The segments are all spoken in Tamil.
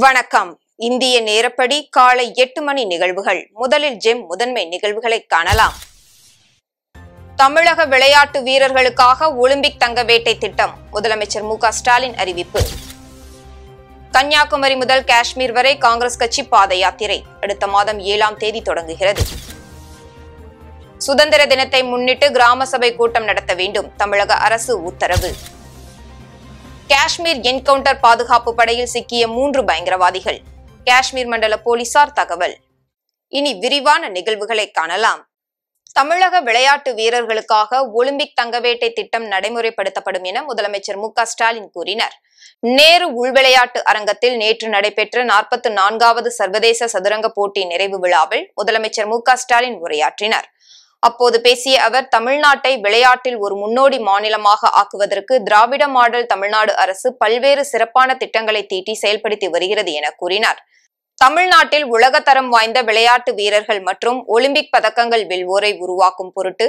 வணக்கம் இந்திய நேரப்படி காலை எட்டு மணி நிகழ்வுகள் முதலில் ஜெம் முதன்மை நிகழ்வுகளை காணலாம் தமிழக விளையாட்டு வீரர்களுக்காக ஒலிம்பிக் தங்க வேட்டை திட்டம் முதலமைச்சர் மு ஸ்டாலின் அறிவிப்பு கன்னியாகுமரி முதல் காஷ்மீர் வரை காங்கிரஸ் கட்சி பாத யாத்திரை அடுத்த மாதம் ஏழாம் தேதி தொடங்குகிறது சுதந்திர தினத்தை முன்னிட்டு கிராம சபை கூட்டம் நடத்த வேண்டும் தமிழக அரசு உத்தரவு காஷ்மீர் என்கவுண்டர் பாதுகாப்பு படையில் சிக்கிய மூன்று பயங்கரவாதிகள் காஷ்மீர் மண்டல போலீசார் தகவல் இனி விரிவான நிகழ்வுகளை காணலாம் தமிழக விளையாட்டு வீரர்களுக்காக ஒலிம்பிக் தங்கவேட்டை திட்டம் நடைமுறைப்படுத்தப்படும் என முதலமைச்சர் மு ஸ்டாலின் கூறினார் நேரு உள்விளையாட்டு அரங்கத்தில் நேற்று நடைபெற்ற நாற்பத்தி நான்காவது சர்வதேச சதுரங்க போட்டி நிறைவு விழாவில் முதலமைச்சர் மு ஸ்டாலின் உரையாற்றினார் அப்போது பேசிய அவர் தமிழ்நாட்டை விளையாட்டில் ஒரு முன்னோடி மாநிலமாக ஆக்குவதற்கு திராவிட மாடல் தமிழ்நாடு அரசு பல்வேறு சிறப்பான திட்டங்களை தீட்டி செயல்படுத்தி வருகிறது என கூறினார் தமிழ்நாட்டில் உலகத்தரம் வாய்ந்த விளையாட்டு வீரர்கள் மற்றும் ஒலிம்பிக் பதக்கங்கள் வெல்வோரை உருவாக்கும் பொருட்டு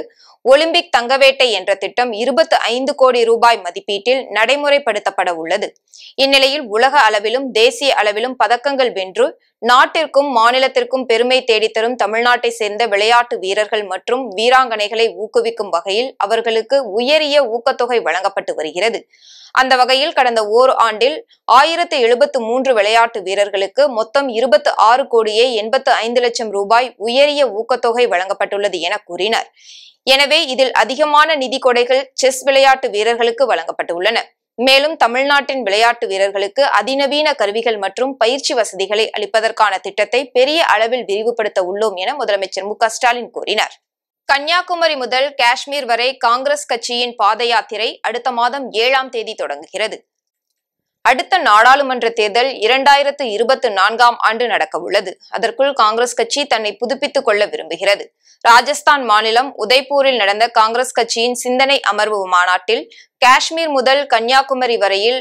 ஒலிம்பிக் தங்கவேட்டை என்ற திட்டம் இருபத்தி ஐந்து கோடி ரூபாய் மதிப்பீட்டில் நடைமுறைப்படுத்தப்பட உள்ளது இந்நிலையில் உலக அளவிலும் தேசிய அளவிலும் பதக்கங்கள் வென்று நாட்டிற்கும் மாநிலத்திற்கும் பெருமை தேடித்தரும் தமிழ்நாட்டை சேர்ந்த விளையாட்டு வீரர்கள் மற்றும் வீராங்கனைகளை ஊக்குவிக்கும் வகையில் அவர்களுக்கு உயரிய ஊக்கத்தொகை வழங்கப்பட்டு வருகிறது அந்த வகையில் கடந்த ஓர் ஆண்டில் ஆயிரத்து எழுபத்து மூன்று விளையாட்டு வீரர்களுக்கு மொத்தம் இருபத்து ஆறு கோடியே எண்பத்து ஐந்து லட்சம் ரூபாய் உயரிய ஊக்கத்தொகை வழங்கப்பட்டுள்ளது என கூறினார் எனவே இதில் அதிகமான நிதி கொடைகள் செஸ் விளையாட்டு வீரர்களுக்கு வழங்கப்பட்டுள்ளன மேலும் தமிழ்நாட்டின் விளையாட்டு வீரர்களுக்கு அதிநவீன கருவிகள் மற்றும் பயிற்சி வசதிகளை அளிப்பதற்கான திட்டத்தை பெரிய அளவில் விரிவுபடுத்த உள்ளோம் என முதலமைச்சர் மு ஸ்டாலின் கூறினார் கன்னியாகுமரி முதல் காஷ்மீர் வரை காங்கிரஸ் கட்சியின் பாத அடுத்த மாதம் ஏழாம் தேதி தொடங்குகிறது அடுத்த நாடாளுமன்ற தேர்தல் இரண்டாயிரத்து இருபத்தி நான்காம் ஆண்டு நடக்கவுள்ளது அதற்குள் காங்கிரஸ் கட்சி தன்னை புதுப்பித்துக் கொள்ள விரும்புகிறது ராஜஸ்தான் மாநிலம் உதய்பூரில் நடந்த காங்கிரஸ் கட்சியின் சிந்தனை அமர்வு மாநாட்டில் காஷ்மீர் முதல் கன்னியாகுமரி வரையில்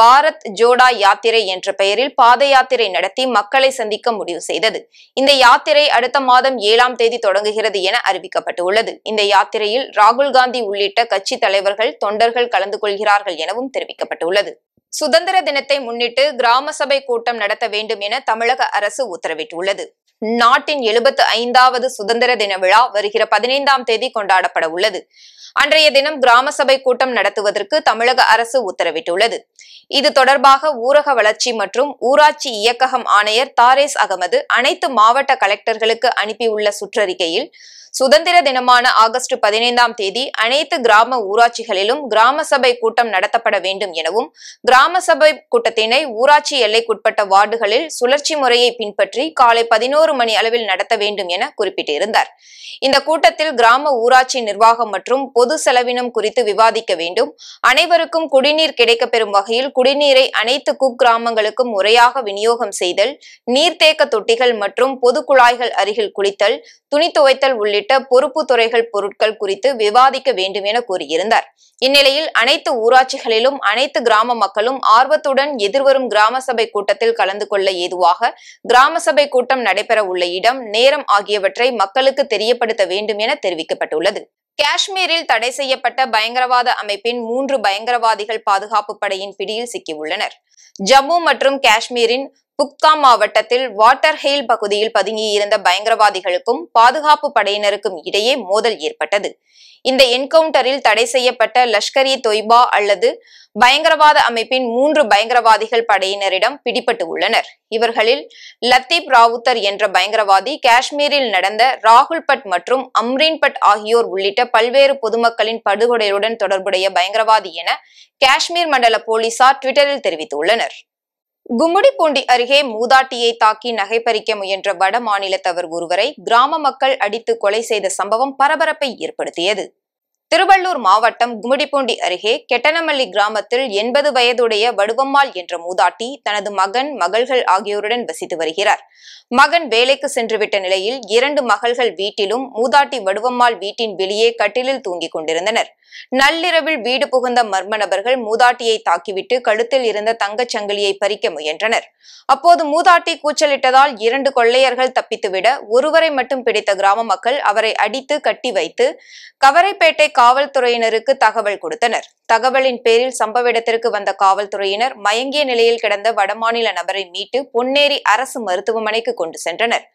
பாரத் ஜோடா யாத்திரை என்ற பெயரில் பாத யாத்திரை நடத்தி மக்களை சந்திக்க முடிவு செய்தது இந்த யாத்திரை அடுத்த மாதம் ஏழாம் தேதி தொடங்குகிறது என அறிவிக்கப்பட்டு உள்ளது இந்த யாத்திரையில் ராகுல் காந்தி உள்ளிட்ட கட்சி தலைவர்கள் தொண்டர்கள் கலந்து கொள்கிறார்கள் எனவும் தெரிவிக்கப்பட்டுள்ளது சுதந்திர தினத்தை முன்னிட்டு கிராம சபை கூட்டம் நடத்த வேண்டும் என தமிழக அரசு உத்தரவிட்டுள்ளது நாட்டின் எழுபத்து ஐந்தாவது சுதந்திர தின விழா வருகிற பதினைந்தாம் தேதி கொண்டாடப்பட உள்ளது அன்றைய தினம் கிராம சபை கூட்டம் நடத்துவதற்கு தமிழக அரசு உத்தரவிட்டுள்ளது இது தொடர்பாக ஊரக வளர்ச்சி மற்றும் ஊராட்சி இயக்ககம் ஆணையர் தாரேஸ் அகமது அனைத்து மாவட்ட கலெக்டர்களுக்கு அனுப்பியுள்ள சுற்றறிக்கையில் சுதந்திர தினமான ஆகஸ்ட் பதினைந்தாம் தேதி அனைத்து கிராம ஊராட்சிகளிலும் கிராம சபை கூட்டம் நடத்தப்பட வேண்டும் எனவும் கிராம சபை கூட்டத்தினை ஊராட்சி எல்லைக்குட்பட்ட வார்டுகளில் சுழற்சி முறையை பின்பற்றி காலை பதினோரு மணி அளவில் நடத்த வேண்டும் என குறிப்பிட்டிருந்தார் இந்த கூட்டத்தில் கிராம ஊராட்சி நிர்வாகம் மற்றும் பொது செலவினம் குறித்து விவாதிக்க வேண்டும் அனைவருக்கும் குடிநீர் கிடைக்கப்பெறும் வகையில் குடிநீரை அனைத்து குக்கிராமங்களுக்கும் முறையாக விநியோகம் செய்தல் நீர்த்தேக்க தொட்டிகள் மற்றும் பொது குழாய்கள் அருகில் குளித்தல் துணி துவைத்தல் உள்ளிட்ட உள்ளிட்ட பொறுப்பு துறைகள் பொருட்கள் குறித்து விவாதிக்க வேண்டும் என கூறியிருந்தார் இந்நிலையில் அனைத்து ஊராட்சிகளிலும் அனைத்து கிராம மக்களும் ஆர்வத்துடன் எதிர்வரும் கிராம சபை கூட்டத்தில் கலந்து கொள்ள ஏதுவாக கிராம சபை கூட்டம் நடைபெற உள்ள இடம் நேரம் ஆகியவற்றை மக்களுக்கு தெரியப்படுத்த வேண்டும் என தெரிவிக்கப்பட்டுள்ளது காஷ்மீரில் தடை செய்யப்பட்ட பயங்கரவாத அமைப்பின் மூன்று பயங்கரவாதிகள் பாதுகாப்பு படையின் பிடியில் சிக்கியுள்ளனர் ஜம்மு மற்றும் காஷ்மீரின் குப்கா மாவட்டத்தில் வாட்டர் ஹெயில் பகுதியில் பதுங்கியிருந்த பயங்கரவாதிகளுக்கும் பாதுகாப்பு படையினருக்கும் இடையே மோதல் ஏற்பட்டது இந்த என்கவுண்டரில் தடை செய்யப்பட்ட லஷ்கர் இ தொய்பா அல்லது பயங்கரவாத அமைப்பின் மூன்று பயங்கரவாதிகள் படையினரிடம் பிடிபட்டு உள்ளனர் இவர்களில் லத்தீப் ராவுத்தர் என்ற பயங்கரவாதி காஷ்மீரில் நடந்த ராகுல் பட் மற்றும் அம்ரீன் பட் ஆகியோர் உள்ளிட்ட பல்வேறு பொதுமக்களின் படுகொலையுடன் தொடர்புடைய பயங்கரவாதி என காஷ்மீர் மண்டல போலீசார் ட்விட்டரில் தெரிவித்துள்ளனர் கும்முடிப்பூண்டி அருகே மூதாட்டியை தாக்கி நகைப்பறிக்க முயன்ற வட மாநிலத்தவர் ஒருவரை கிராம மக்கள் அடித்து கொலை செய்த சம்பவம் பரபரப்பை ஏற்படுத்தியது திருவள்ளூர் மாவட்டம் கும்முடிப்பூண்டி அருகே கெட்டனமல்லி கிராமத்தில் எண்பது வயதுடைய வடுவம்மாள் என்ற மூதாட்டி தனது மகன் மகள்கள் ஆகியோருடன் வசித்து வருகிறார் மகன் வேலைக்கு சென்றுவிட்ட நிலையில் இரண்டு மகள்கள் வீட்டிலும் மூதாட்டி வடுவம்மாள் வீட்டின் வெளியே கட்டிலில் தூங்கிக் கொண்டிருந்தனர் நள்ளிரவில் வீடு புகுந்த மர்ம நபர்கள் மூதாட்டியை தாக்கிவிட்டு கழுத்தில் இருந்த தங்கச் சங்கிலியை பறிக்க முயன்றனர் அப்போது மூதாட்டி கூச்சலிட்டதால் இரண்டு கொள்ளையர்கள் தப்பித்துவிட ஒருவரை மட்டும் பிடித்த கிராம மக்கள் அவரை அடித்து கட்டி வைத்து கவரைப்பேட்டை காவல்துறையினருக்கு தகவல் கொடுத்தனர் தகவலின் பேரில் சம்பவ இடத்திற்கு வந்த காவல்துறையினர் மயங்கிய நிலையில் கிடந்த வடமாநில நபரை மீட்டு பொன்னேரி அரசு மருத்துவமனைக்கு கொண்டு சென்றனர்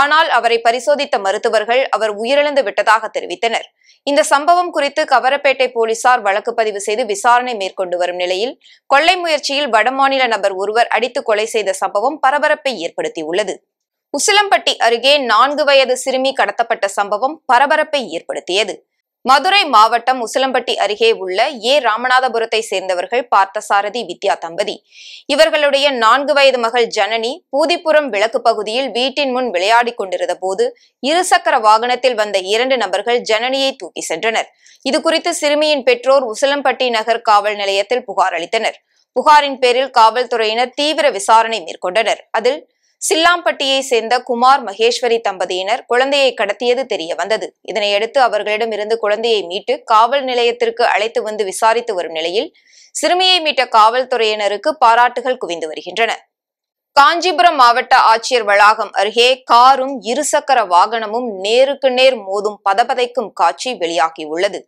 ஆனால் அவரை பரிசோதித்த மருத்துவர்கள் அவர் உயிரிழந்து விட்டதாக தெரிவித்தனர் இந்த சம்பவம் குறித்து கவரப்பேட்டை போலீசார் வழக்கு பதிவு செய்து விசாரணை மேற்கொண்டு வரும் நிலையில் கொள்ளை முயற்சியில் வடமாநில நபர் ஒருவர் அடித்து கொலை செய்த சம்பவம் பரபரப்பை ஏற்படுத்தியுள்ளது உசிலம்பட்டி அருகே நான்கு வயது சிறுமி கடத்தப்பட்ட சம்பவம் பரபரப்பை ஏற்படுத்தியது மதுரை மாவட்டம் உசிலம்பட்டி அருகே உள்ள ஏ ராமநாதபுரத்தை சேர்ந்தவர்கள் பார்த்தசாரதி வித்யா தம்பதி இவர்களுடைய நான்கு வயது மகள் ஜனனி பூதிப்புறம் விளக்கு பகுதியில் வீட்டின் முன் விளையாடி கொண்டிருந்த போது இருசக்கர வாகனத்தில் வந்த இரண்டு நபர்கள் ஜனனியை தூக்கி சென்றனர் இது குறித்து சிறுமியின் பெற்றோர் உசிலம்பட்டி நகர் காவல் நிலையத்தில் புகார் அளித்தனர் புகாரின் பேரில் காவல்துறையினர் தீவிர விசாரணை மேற்கொண்டனர் அதில் சில்லாம்பட்டியை சேர்ந்த குமார் மகேஸ்வரி தம்பதியினர் குழந்தையை கடத்தியது தெரிய வந்தது இதனையடுத்து அவர்களிடம் இருந்து குழந்தையை மீட்டு காவல் நிலையத்திற்கு அழைத்து வந்து விசாரித்து வரும் நிலையில் சிறுமியை மீட்ட காவல்துறையினருக்கு பாராட்டுகள் குவிந்து வருகின்றன காஞ்சிபுரம் மாவட்ட ஆட்சியர் வளாகம் அருகே காரும் இருசக்கர வாகனமும் நேருக்கு நேர் மோதும் பதபதைக்கும் காட்சி வெளியாகியுள்ளது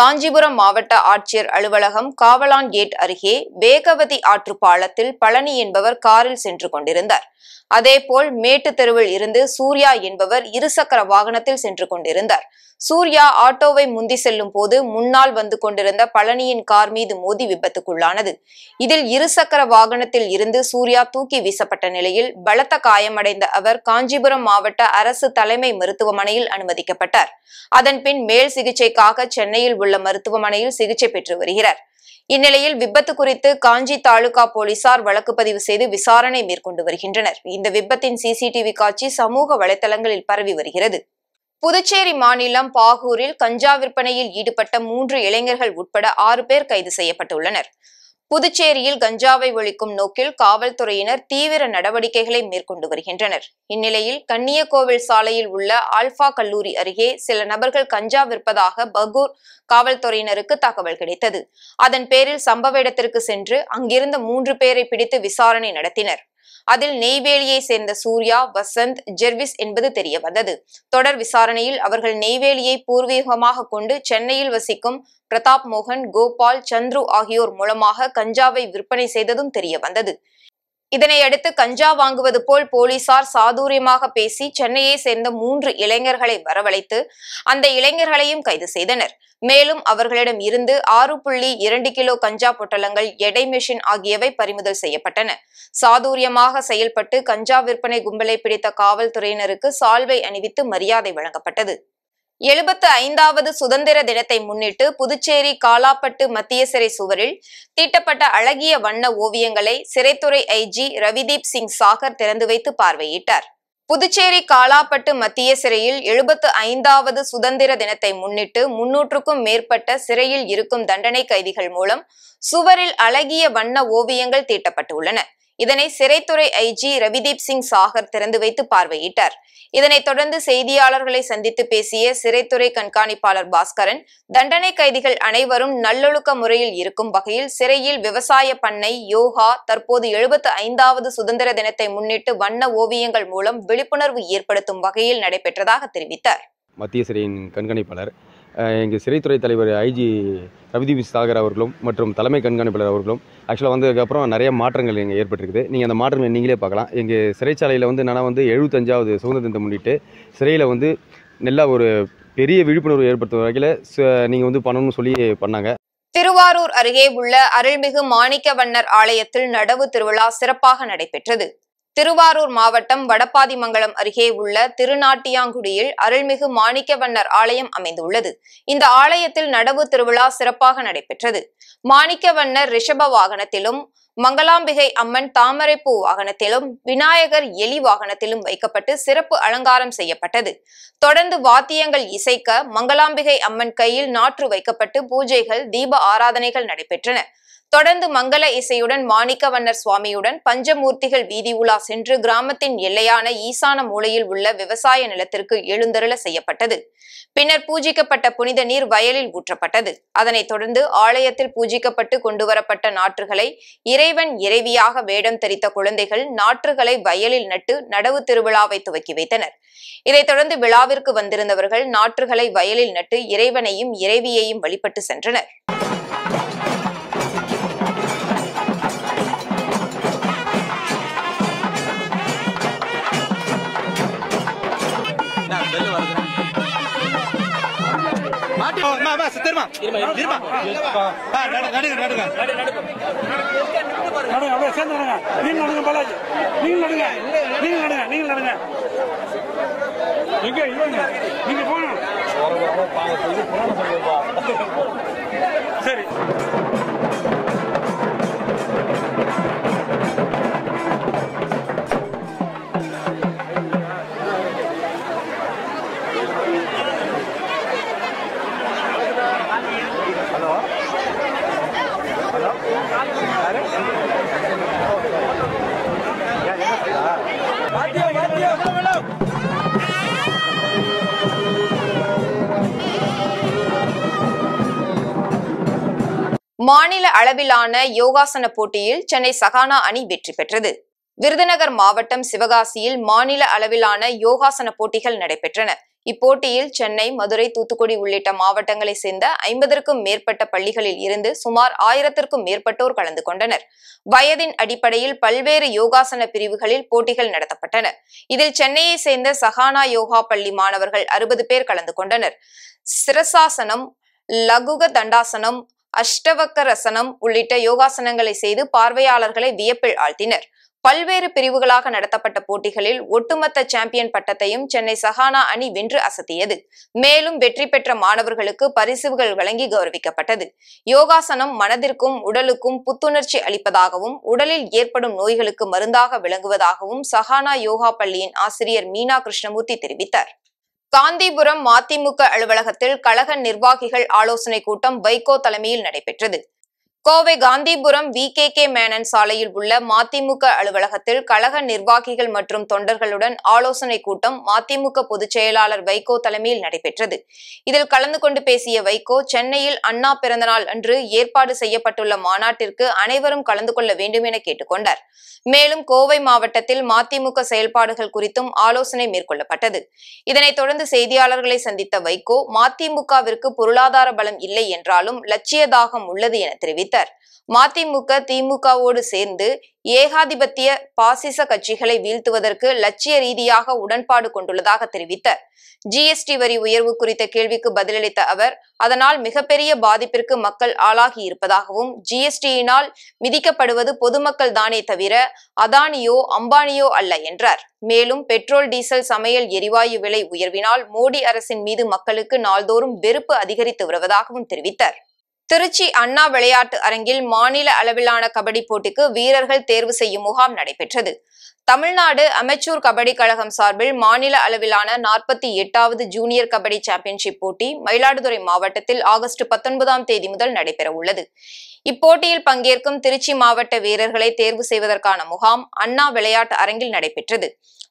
காஞ்சிபுரம் மாவட்ட ஆட்சியர் அலுவலகம் காவலான் கேட் அருகே வேகவதி ஆற்று பாலத்தில் பழனி என்பவர் காரில் சென்று கொண்டிருந்தார் அதேபோல் மேட்டு தெருவில் இருந்து சூர்யா என்பவர் இருசக்கர வாகனத்தில் சென்று கொண்டிருந்தார் சூர்யா ஆட்டோவை முந்தி செல்லும் போது முன்னால் வந்து கொண்டிருந்த பழனியின் கார் மீது மோதி விபத்துக்குள்ளானது இதில் இருசக்கர வாகனத்தில் இருந்து சூர்யா தூக்கி வீச பாதிக்கப்பட்ட நிலையில் பலத்த காயமடைந்த அவர் காஞ்சிபுரம் மாவட்ட அரசு தலைமை மருத்துவமனையில் அனுமதிக்கப்பட்டார் அதன் பின் மேல் சிகிச்சைக்காக சென்னையில் உள்ள மருத்துவமனையில் சிகிச்சை பெற்று வருகிறார் இந்நிலையில் விபத்து குறித்து காஞ்சி தாலுகா போலீசார் வழக்கு பதிவு செய்து விசாரணை மேற்கொண்டு வருகின்றனர் இந்த விபத்தின் சிசிடிவி காட்சி சமூக வலைதளங்களில் பரவி வருகிறது புதுச்சேரி மாநிலம் பாகூரில் கஞ்சா விற்பனையில் ஈடுபட்ட மூன்று இளைஞர்கள் உட்பட ஆறு பேர் கைது செய்யப்பட்டுள்ளனர் புதுச்சேரியில் கஞ்சாவை ஒழிக்கும் நோக்கில் காவல்துறையினர் தீவிர நடவடிக்கைகளை மேற்கொண்டு வருகின்றனர் இந்நிலையில் கன்னியகோவில் சாலையில் உள்ள ஆல்பா கல்லூரி அருகே சில நபர்கள் கஞ்சா விற்பதாக பகூர் காவல்துறையினருக்கு தகவல் கிடைத்தது அதன் பேரில் சம்பவ இடத்திற்கு சென்று அங்கிருந்த மூன்று பேரை பிடித்து விசாரணை நடத்தினர் அதில் நெய்வேலியை சேர்ந்த சூர்யா வசந்த் ஜெர்விஸ் என்பது தெரிய வந்தது தொடர் விசாரணையில் அவர்கள் நெய்வேலியை பூர்வீகமாக கொண்டு சென்னையில் வசிக்கும் பிரதாப் மோகன் கோபால் சந்துரு ஆகியோர் மூலமாக கஞ்சாவை விற்பனை செய்ததும் தெரிய வந்தது இதனையடுத்து கஞ்சா வாங்குவது போல் போலீசார் சாதுரியமாக பேசி சென்னையை சேர்ந்த மூன்று இளைஞர்களை வரவழைத்து அந்த இளைஞர்களையும் கைது செய்தனர் மேலும் அவர்களிடம் இருந்து ஆறு புள்ளி இரண்டு கிலோ கஞ்சா பொட்டலங்கள் எடை மெஷின் ஆகியவை பறிமுதல் செய்யப்பட்டன சாதுரியமாக செயல்பட்டு கஞ்சா விற்பனை கும்பலை பிடித்த காவல்துறையினருக்கு சால்வை அணிவித்து மரியாதை வழங்கப்பட்டது எழுபத்து ஐந்தாவது சுதந்திர தினத்தை முன்னிட்டு புதுச்சேரி காலாப்பட்டு மத்திய சிறை சுவரில் தீட்டப்பட்ட அழகிய வண்ண ஓவியங்களை சிறைத்துறை ஐஜி ரவிதீப் சிங் சாகர் திறந்து வைத்து பார்வையிட்டார் புதுச்சேரி காலாப்பட்டு மத்திய சிறையில் எழுபத்து ஐந்தாவது சுதந்திர தினத்தை முன்னிட்டு முன்னூற்றுக்கும் மேற்பட்ட சிறையில் இருக்கும் தண்டனை கைதிகள் மூலம் சுவரில் அழகிய வண்ண ஓவியங்கள் தீட்டப்பட்டுள்ளன இதனை சிறைத்துறை ஐஜி ரவிதீப் சிங் சாகர் திறந்து வைத்து பார்வையிட்டார் இதனைத் தொடர்ந்து செய்தியாளர்களை சந்தித்து பேசிய சிறைத்துறை கண்காணிப்பாளர் பாஸ்கரன் தண்டனை கைதிகள் அனைவரும் நல்லொழுக்க முறையில் இருக்கும் வகையில் சிறையில் விவசாய பண்ணை யோகா தற்போது எழுபத்து ஐந்தாவது சுதந்திர தினத்தை முன்னிட்டு வண்ண ஓவியங்கள் மூலம் விழிப்புணர்வு ஏற்படுத்தும் வகையில் நடைபெற்றதாக தெரிவித்தார் மத்திய சிறையின் கண்காணிப்பாளர் எங்கள் சிறைத்துறை தலைவர் ஐஜி ரவிதீப் சாகர் அவர்களும் மற்றும் தலைமை கண்காணிப்பாளர் அவர்களும் ஆக்சுவலாக வந்ததுக்கப்புறம் நிறைய மாற்றங்கள் இங்கே ஏற்பட்டிருக்குது நீங்கள் அந்த மாற்றங்களை நீங்களே பார்க்கலாம் எங்கள் சிறைச்சாலையில் வந்து என்னென்னா வந்து எழுபத்தஞ்சாவது சுதந்திர தினத்தை முன்னிட்டு சிறையில் வந்து நல்லா ஒரு பெரிய விழிப்புணர்வு ஏற்படுத்தும் வகையில் நீங்கள் வந்து பண்ணணும்னு சொல்லி பண்ணாங்க திருவாரூர் அருகே உள்ள அருள்மிகு வண்ணர் ஆலயத்தில் நடவு திருவிழா சிறப்பாக நடைபெற்றது திருவாரூர் மாவட்டம் வடப்பாதிமங்கலம் அருகே உள்ள திருநாட்டியாங்குடியில் அருள்மிகு மாணிக்கவண்ணர் ஆலயம் அமைந்துள்ளது இந்த ஆலயத்தில் நடவு திருவிழா சிறப்பாக நடைபெற்றது மாணிக்கவண்ணர் ரிஷப வாகனத்திலும் மங்களாம்பிகை அம்மன் தாமரைப்பூ வாகனத்திலும் விநாயகர் எலி வாகனத்திலும் வைக்கப்பட்டு சிறப்பு அலங்காரம் செய்யப்பட்டது தொடர்ந்து வாத்தியங்கள் இசைக்க மங்களாம்பிகை அம்மன் கையில் நாற்று வைக்கப்பட்டு பூஜைகள் தீப ஆராதனைகள் நடைபெற்றன தொடர்ந்து மங்கள இசையுடன் மாணிக்கவண்ணர் சுவாமியுடன் பஞ்சமூர்த்திகள் வீதி உலா சென்று கிராமத்தின் எல்லையான ஈசான மூலையில் உள்ள விவசாய நிலத்திற்கு எழுந்தருள செய்யப்பட்டது பின்னர் பூஜிக்கப்பட்ட புனித நீர் வயலில் ஊற்றப்பட்டது அதனைத் தொடர்ந்து ஆலயத்தில் பூஜிக்கப்பட்டு கொண்டுவரப்பட்ட நாற்றுகளை இறைவன் இறைவியாக வேடம் தரித்த குழந்தைகள் நாற்றுகளை வயலில் நட்டு நடவு திருவிழாவை துவக்கி வைத்தனர் இதைத் தொடர்ந்து விழாவிற்கு வந்திருந்தவர்கள் நாற்றுகளை வயலில் நட்டு இறைவனையும் இறைவியையும் வழிபட்டு சென்றனர் இருமா இருமா நடுங்க நடுங்க நடுங்க அப்படியே சேர்ந்து நடுங்க நீங்க நடுங்க பாலாஜி நீங்க நடுங்க நீங்க நடுங்க நீங்க நடுங்க எங்க இவங்க நீங்க போகணும் சரி மாநில அளவிலான யோகாசன போட்டியில் சென்னை சகானா அணி வெற்றி பெற்றது விருதுநகர் மாவட்டம் சிவகாசியில் மாநில அளவிலான யோகாசன போட்டிகள் நடைபெற்றன இப்போட்டியில் சென்னை மதுரை தூத்துக்குடி உள்ளிட்ட மாவட்டங்களை சேர்ந்த ஐம்பதற்கும் மேற்பட்ட பள்ளிகளில் இருந்து சுமார் ஆயிரத்திற்கும் மேற்பட்டோர் கலந்து கொண்டனர் வயதின் அடிப்படையில் பல்வேறு யோகாசன பிரிவுகளில் போட்டிகள் நடத்தப்பட்டன இதில் சென்னையை சேர்ந்த சஹானா யோகா பள்ளி மாணவர்கள் அறுபது பேர் கலந்து கொண்டனர் சிரசாசனம் லகுக தண்டாசனம் அஷ்டவக்கரசனம் உள்ளிட்ட யோகாசனங்களை செய்து பார்வையாளர்களை வியப்பில் ஆழ்த்தினர் பல்வேறு பிரிவுகளாக நடத்தப்பட்ட போட்டிகளில் ஒட்டுமொத்த சாம்பியன் பட்டத்தையும் சென்னை சஹானா அணி வென்று அசத்தியது மேலும் வெற்றி பெற்ற மாணவர்களுக்கு பரிசுகள் வழங்கி கௌரவிக்கப்பட்டது யோகாசனம் மனதிற்கும் உடலுக்கும் புத்துணர்ச்சி அளிப்பதாகவும் உடலில் ஏற்படும் நோய்களுக்கு மருந்தாக விளங்குவதாகவும் சஹானா யோகா பள்ளியின் ஆசிரியர் மீனா கிருஷ்ணமூர்த்தி தெரிவித்தார் காந்திபுரம் மதிமுக அலுவலகத்தில் கழக நிர்வாகிகள் ஆலோசனை கூட்டம் வைகோ தலைமையில் நடைபெற்றது Kovai Gandhipuram V K K Menon சாலையில் உள்ள மதிமுக அலுவலகத்தில் கழக நிர்வாகிகள் மற்றும் தொண்டர்களுடன் ஆலோசனை கூட்டம் மதிமுக பொதுச் செயலாளர் வைகோ தலைமையில் நடைபெற்றது இதில் கலந்து கொண்டு பேசிய வைகோ சென்னையில் அண்ணா பிறந்தநாள் அன்று ஏற்பாடு செய்யப்பட்டுள்ள மாநாட்டிற்கு அனைவரும் கலந்து கொள்ள வேண்டும் என கேட்டுக்கொண்டார் மேலும் கோவை மாவட்டத்தில் மதிமுக செயல்பாடுகள் குறித்தும் ஆலோசனை மேற்கொள்ளப்பட்டது இதனைத் தொடர்ந்து செய்தியாளர்களை சந்தித்த வைகோ மதிமுகவிற்கு பொருளாதார பலம் இல்லை என்றாலும் லட்சியதாகம் உள்ளது என தெரிவித்தார் தெரிவித்தார் மதிமுக திமுகவோடு சேர்ந்து ஏகாதிபத்திய பாசிச கட்சிகளை வீழ்த்துவதற்கு லட்சிய ரீதியாக உடன்பாடு கொண்டுள்ளதாக தெரிவித்தார் ஜிஎஸ்டி வரி உயர்வு குறித்த கேள்விக்கு பதிலளித்த அவர் அதனால் மிகப்பெரிய பாதிப்பிற்கு மக்கள் ஆளாகி இருப்பதாகவும் ஜிஎஸ்டியினால் மிதிக்கப்படுவது பொதுமக்கள் தானே தவிர அதானியோ அம்பானியோ அல்ல என்றார் மேலும் பெட்ரோல் டீசல் சமையல் எரிவாயு விலை உயர்வினால் மோடி அரசின் மீது மக்களுக்கு நாள்தோறும் வெறுப்பு அதிகரித்து வருவதாகவும் தெரிவித்தார் திருச்சி அண்ணா விளையாட்டு அரங்கில் மாநில அளவிலான கபடி போட்டிக்கு வீரர்கள் தேர்வு செய்யும் முகாம் நடைபெற்றது தமிழ்நாடு அமெச்சூர் கபடி கழகம் சார்பில் மாநில அளவிலான நாற்பத்தி எட்டாவது ஜூனியர் கபடி சாம்பியன்ஷிப் போட்டி மயிலாடுதுறை மாவட்டத்தில் ஆகஸ்ட் பத்தொன்பதாம் தேதி முதல் நடைபெற உள்ளது இப்போட்டியில் பங்கேற்கும் திருச்சி மாவட்ட வீரர்களை தேர்வு செய்வதற்கான முகாம் அண்ணா விளையாட்டு அரங்கில் நடைபெற்றது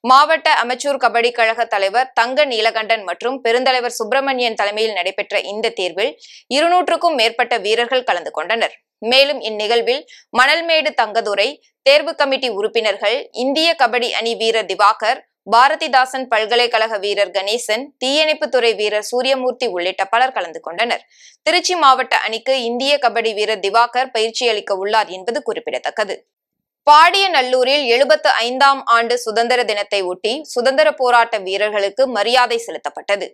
மாவட்ட அமைச்சூர் கபடி கழக தலைவர் தங்க நீலகண்டன் மற்றும் பெருந்தலைவர் சுப்பிரமணியன் தலைமையில் நடைபெற்ற இந்த தேர்வில் இருநூற்றுக்கும் மேற்பட்ட வீரர்கள் கலந்து கொண்டனர் மேலும் இந்நிகழ்வில் மணல்மேடு தங்கதுரை தேர்வு கமிட்டி உறுப்பினர்கள் இந்திய கபடி அணி வீரர் திவாகர் பாரதிதாசன் பல்கலைக்கழக வீரர் கணேசன் தீயணைப்புத்துறை வீரர் சூரியமூர்த்தி உள்ளிட்ட பலர் கலந்து கொண்டனர் திருச்சி மாவட்ட அணிக்கு இந்திய கபடி வீரர் திவாகர் பயிற்சி அளிக்க உள்ளார் என்பது குறிப்பிடத்தக்கது பாடியநல்லூரில் எழுபத்து ஐந்தாம் ஆண்டு சுதந்திர தினத்தை ஒட்டி சுதந்திர போராட்ட வீரர்களுக்கு மரியாதை செலுத்தப்பட்டது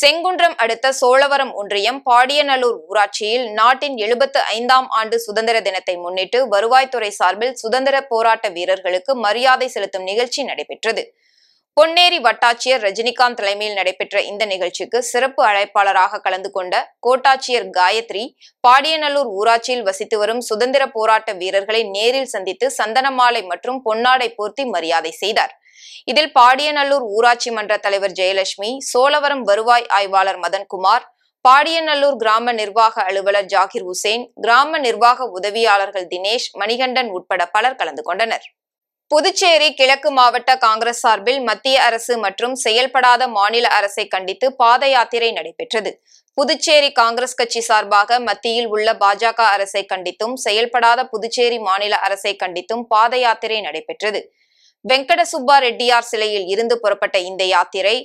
செங்குன்றம் அடுத்த சோழவரம் ஒன்றியம் பாடியநல்லூர் ஊராட்சியில் நாட்டின் எழுபத்து ஐந்தாம் ஆண்டு சுதந்திர தினத்தை முன்னிட்டு வருவாய்த்துறை சார்பில் சுதந்திர போராட்ட வீரர்களுக்கு மரியாதை செலுத்தும் நிகழ்ச்சி நடைபெற்றது பொன்னேரி வட்டாட்சியர் ரஜினிகாந்த் தலைமையில் நடைபெற்ற இந்த நிகழ்ச்சிக்கு சிறப்பு அழைப்பாளராக கலந்து கொண்ட கோட்டாட்சியர் காயத்ரி பாடியநல்லூர் ஊராட்சியில் வசித்து வரும் சுதந்திர போராட்ட வீரர்களை நேரில் சந்தித்து சந்தனமாலை மற்றும் பொன்னாடை போர்த்தி மரியாதை செய்தார் இதில் பாடியநல்லூர் ஊராட்சி மன்ற தலைவர் ஜெயலட்சுமி சோழவரம் வருவாய் ஆய்வாளர் மதன்குமார் பாடியநல்லூர் கிராம நிர்வாக அலுவலர் ஜாகிர் ஹுசேன் கிராம நிர்வாக உதவியாளர்கள் தினேஷ் மணிகண்டன் உட்பட பலர் கலந்து கொண்டனர் புதுச்சேரி கிழக்கு மாவட்ட காங்கிரஸ் சார்பில் மத்திய அரசு மற்றும் செயல்படாத மாநில அரசை கண்டித்து பாத யாத்திரை நடைபெற்றது புதுச்சேரி காங்கிரஸ் கட்சி சார்பாக மத்தியில் உள்ள பாஜக அரசை கண்டித்தும் செயல்படாத புதுச்சேரி மாநில அரசை கண்டித்தும் பாத யாத்திரை நடைபெற்றது வெங்கட சுப்பா ரெட்டியார் சிலையில் இருந்து புறப்பட்ட இந்த யாத்திரை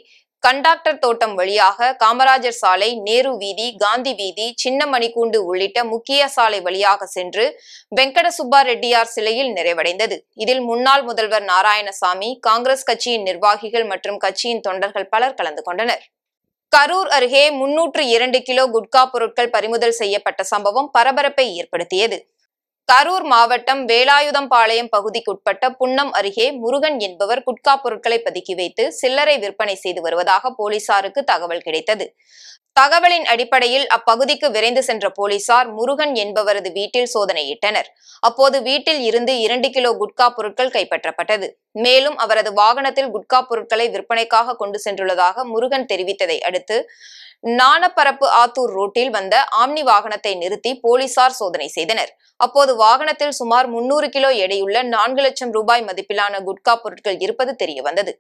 கண்டாக்டர் தோட்டம் வழியாக காமராஜர் சாலை நேரு வீதி காந்தி வீதி சின்ன மணிக்கூண்டு உள்ளிட்ட முக்கிய சாலை வழியாக சென்று வெங்கட சுப்பா ரெட்டியார் சிலையில் நிறைவடைந்தது இதில் முன்னாள் முதல்வர் நாராயணசாமி காங்கிரஸ் கட்சியின் நிர்வாகிகள் மற்றும் கட்சியின் தொண்டர்கள் பலர் கலந்து கொண்டனர் கரூர் அருகே முன்னூற்று இரண்டு கிலோ குட்கா பொருட்கள் பறிமுதல் செய்யப்பட்ட சம்பவம் பரபரப்பை ஏற்படுத்தியது கரூர் மாவட்டம் வேலாயுதம்பாளையம் பகுதிக்குட்பட்ட புன்னம் அருகே முருகன் என்பவர் குட்கா பொருட்களை பதுக்கி வைத்து சில்லறை விற்பனை செய்து வருவதாக போலீசாருக்கு தகவல் கிடைத்தது தகவலின் அடிப்படையில் அப்பகுதிக்கு விரைந்து சென்ற போலீசார் முருகன் என்பவரது வீட்டில் சோதனையிட்டனர் அப்போது வீட்டில் இருந்து இரண்டு கிலோ குட்கா பொருட்கள் கைப்பற்றப்பட்டது மேலும் அவரது வாகனத்தில் குட்கா பொருட்களை விற்பனைக்காக கொண்டு சென்றுள்ளதாக முருகன் தெரிவித்ததை அடுத்து நாணப்பரப்பு ஆத்தூர் ரோட்டில் வந்த ஆம்னி வாகனத்தை நிறுத்தி போலீசார் சோதனை செய்தனர் அப்போது வாகனத்தில் சுமார் முன்னூறு கிலோ எடையுள்ள நான்கு லட்சம் ரூபாய் மதிப்பிலான குட்கா பொருட்கள் இருப்பது தெரிய வந்தது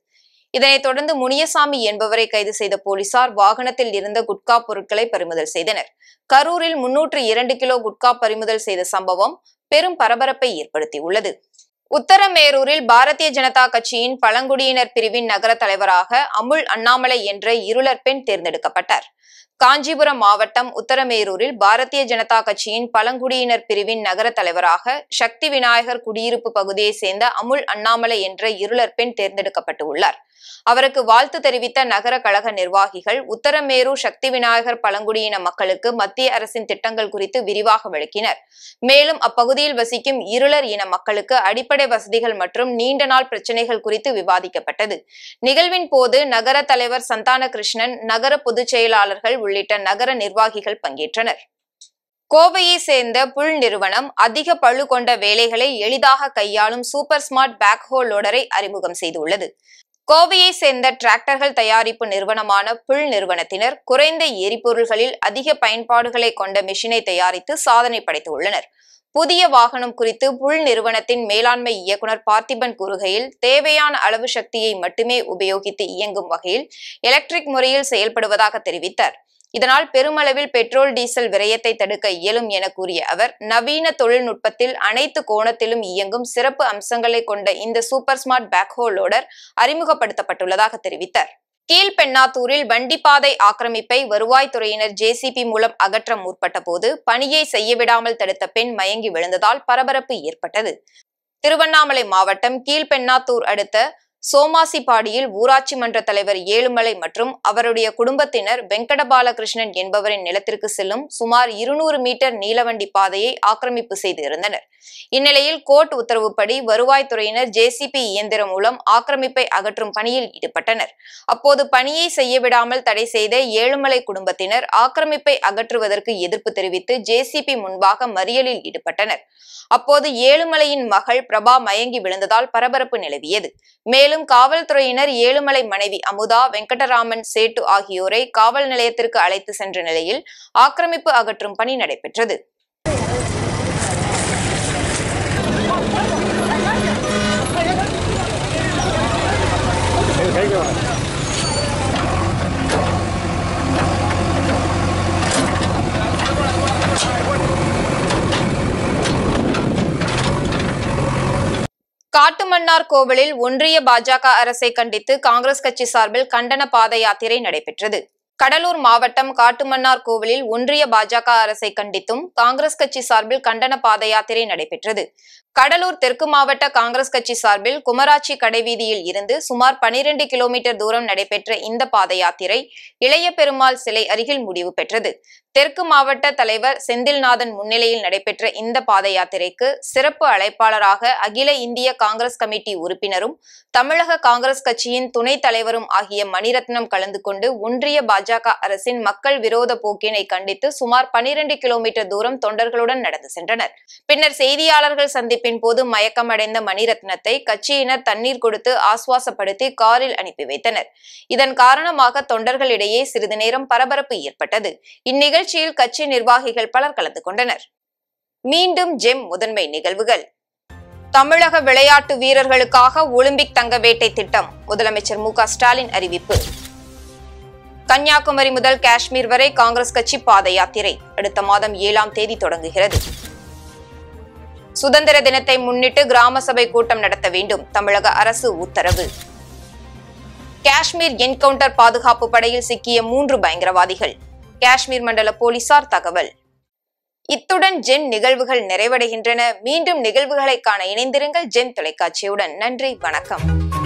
இதனைத் தொடர்ந்து முனியசாமி என்பவரை கைது செய்த போலீசார் வாகனத்தில் இருந்த குட்கா பொருட்களை பறிமுதல் செய்தனர் கரூரில் முன்னூற்று இரண்டு கிலோ குட்கா பறிமுதல் செய்த சம்பவம் பெரும் பரபரப்பை ஏற்படுத்தியுள்ளது உத்தரமேரூரில் பாரதிய ஜனதா கட்சியின் பழங்குடியினர் பிரிவின் நகர தலைவராக அமுல் அண்ணாமலை என்ற இருளர் பெண் தேர்ந்தெடுக்கப்பட்டார் காஞ்சிபுரம் மாவட்டம் உத்தரமேரூரில் பாரதிய ஜனதா கட்சியின் பழங்குடியினர் பிரிவின் நகர தலைவராக சக்தி விநாயகர் குடியிருப்பு பகுதியை சேர்ந்த அமுல் அண்ணாமலை என்ற இருளர் பெண் தேர்ந்தெடுக்கப்பட்டு உள்ளார் அவருக்கு வாழ்த்து தெரிவித்த நகர கழக நிர்வாகிகள் உத்தரமேரு சக்தி விநாயகர் பழங்குடியின மக்களுக்கு மத்திய அரசின் திட்டங்கள் குறித்து விரிவாக விளக்கினர் மேலும் அப்பகுதியில் வசிக்கும் இருளர் இன மக்களுக்கு அடிப்படை வசதிகள் மற்றும் நீண்ட நாள் பிரச்சனைகள் குறித்து விவாதிக்கப்பட்டது நிகழ்வின் போது நகர தலைவர் சந்தான கிருஷ்ணன் நகர பொதுச் செயலாளர்கள் உள்ளிட்ட நகர நிர்வாகிகள் பங்கேற்றனர் கோவையை சேர்ந்த புல் நிறுவனம் அதிக பழு கொண்ட வேலைகளை எளிதாக கையாளும் சூப்பர் ஸ்மார்ட் பேக்ஹோ லோடரை அறிமுகம் செய்துள்ளது கோவையை சேர்ந்த டிராக்டர்கள் தயாரிப்பு நிறுவனமான புல் நிறுவனத்தினர் குறைந்த எரிபொருள்களில் அதிக பயன்பாடுகளை கொண்ட மிஷினை தயாரித்து சாதனை படைத்துள்ளனர் புதிய வாகனம் குறித்து புல் நிறுவனத்தின் மேலாண்மை இயக்குனர் பார்த்திபன் கூறுகையில் தேவையான அளவு சக்தியை மட்டுமே உபயோகித்து இயங்கும் வகையில் எலக்ட்ரிக் முறையில் செயல்படுவதாக தெரிவித்தார் இதனால் பெருமளவில் பெட்ரோல் டீசல் விரயத்தை தடுக்க இயலும் என கூறிய அவர் நவீன தொழில்நுட்பத்தில் அனைத்து கோணத்திலும் இயங்கும் சிறப்பு அம்சங்களை கொண்ட இந்த சூப்பர் ஸ்மார்ட் பேக்ஹோல் லோடர் அறிமுகப்படுத்தப்பட்டுள்ளதாக தெரிவித்தார் கீழ்பெண்ணாத்தூரில் வண்டிப்பாதை ஆக்கிரமிப்பை வருவாய்த்துறையினர் ஜேசிபி மூலம் அகற்ற முற்பட்ட போது பணியை செய்யவிடாமல் தடுத்த பெண் மயங்கி விழுந்ததால் பரபரப்பு ஏற்பட்டது திருவண்ணாமலை மாவட்டம் கீழ்பெண்ணாத்தூர் அடுத்த சோமாசிப்பாடியில் ஊராட்சி மன்ற தலைவர் ஏழுமலை மற்றும் அவருடைய குடும்பத்தினர் வெங்கட பாலகிருஷ்ணன் என்பவரின் நிலத்திற்கு செல்லும் சுமார் இருநூறு மீட்டர் நீலவண்டி பாதையை ஆக்கிரமிப்பு செய்து இருந்தனர் இந்நிலையில் கோர்ட் உத்தரவுப்படி வருவாய்த்துறையினர் ஜேசிபி இயந்திரம் மூலம் ஆக்கிரமிப்பை அகற்றும் பணியில் ஈடுபட்டனர் அப்போது பணியை செய்யவிடாமல் தடை செய்த ஏழுமலை குடும்பத்தினர் ஆக்கிரமிப்பை அகற்றுவதற்கு எதிர்ப்பு தெரிவித்து ஜேசிபி முன்பாக மறியலில் ஈடுபட்டனர் அப்போது ஏழுமலையின் மகள் பிரபா மயங்கி விழுந்ததால் பரபரப்பு நிலவியது மேலும் மேலும் காவல்துறையினர் ஏழுமலை மனைவி அமுதா வெங்கடராமன் சேட்டு ஆகியோரை காவல் நிலையத்திற்கு அழைத்து சென்ற நிலையில் ஆக்கிரமிப்பு அகற்றும் பணி நடைபெற்றது திருமன்னார் கோவிலில் ஒன்றிய பாஜக அரசை கண்டித்து காங்கிரஸ் கட்சி சார்பில் கண்டன பாத யாத்திரை நடைபெற்றது கடலூர் மாவட்டம் காட்டுமன்னார் கோவிலில் ஒன்றிய பாஜக அரசை கண்டித்தும் காங்கிரஸ் கட்சி சார்பில் கண்டன பாத யாத்திரை நடைபெற்றது கடலூர் தெற்கு மாவட்ட காங்கிரஸ் கட்சி சார்பில் குமராட்சி கடைவீதியில் இருந்து சுமார் பனிரெண்டு கிலோமீட்டர் தூரம் நடைபெற்ற இந்த பாத யாத்திரை இளைய பெருமாள் சிலை அருகில் முடிவு பெற்றது தெற்கு மாவட்ட தலைவர் செந்தில்நாதன் முன்னிலையில் நடைபெற்ற இந்த பாத யாத்திரைக்கு சிறப்பு அழைப்பாளராக அகில இந்திய காங்கிரஸ் கமிட்டி உறுப்பினரும் தமிழக காங்கிரஸ் கட்சியின் துணைத் தலைவரும் ஆகிய மணிரத்னம் கலந்து கொண்டு ஒன்றிய பாஜக பாஜக அரசின் மக்கள் விரோத போக்கினை கண்டித்து சுமார் பனிரெண்டு கிலோமீட்டர் தூரம் தொண்டர்களுடன் நடந்து சென்றனர் பின்னர் செய்தியாளர்கள் சந்திப்பின் போது மயக்கமடைந்த மணிரத்னத்தை கட்சியினர் தண்ணீர் கொடுத்து ஆஸ்வாசப்படுத்தி காரில் அனுப்பி வைத்தனர் இதன் காரணமாக தொண்டர்களிடையே சிறிது நேரம் பரபரப்பு ஏற்பட்டது இந்நிகழ்ச்சியில் கட்சி நிர்வாகிகள் பலர் கலந்து கொண்டனர் மீண்டும் ஜெம் முதன்மை நிகழ்வுகள் தமிழக விளையாட்டு வீரர்களுக்காக ஒலிம்பிக் தங்க வேட்டை திட்டம் முதலமைச்சர் மு ஸ்டாலின் அறிவிப்பு கன்னியாகுமரி முதல் காஷ்மீர் வரை காங்கிரஸ் கட்சி பாத யாத்திரை அடுத்த மாதம் ஏழாம் தேதி தொடங்குகிறது சுதந்திர தினத்தை முன்னிட்டு கிராம சபை கூட்டம் நடத்த வேண்டும் தமிழக அரசு உத்தரவு காஷ்மீர் என்கவுண்டர் பாதுகாப்பு படையில் சிக்கிய மூன்று பயங்கரவாதிகள் காஷ்மீர் மண்டல போலீசார் தகவல் இத்துடன் ஜென் நிகழ்வுகள் நிறைவடைகின்றன மீண்டும் நிகழ்வுகளை காண இணைந்திருங்கள் ஜென் தொலைக்காட்சியுடன் நன்றி வணக்கம்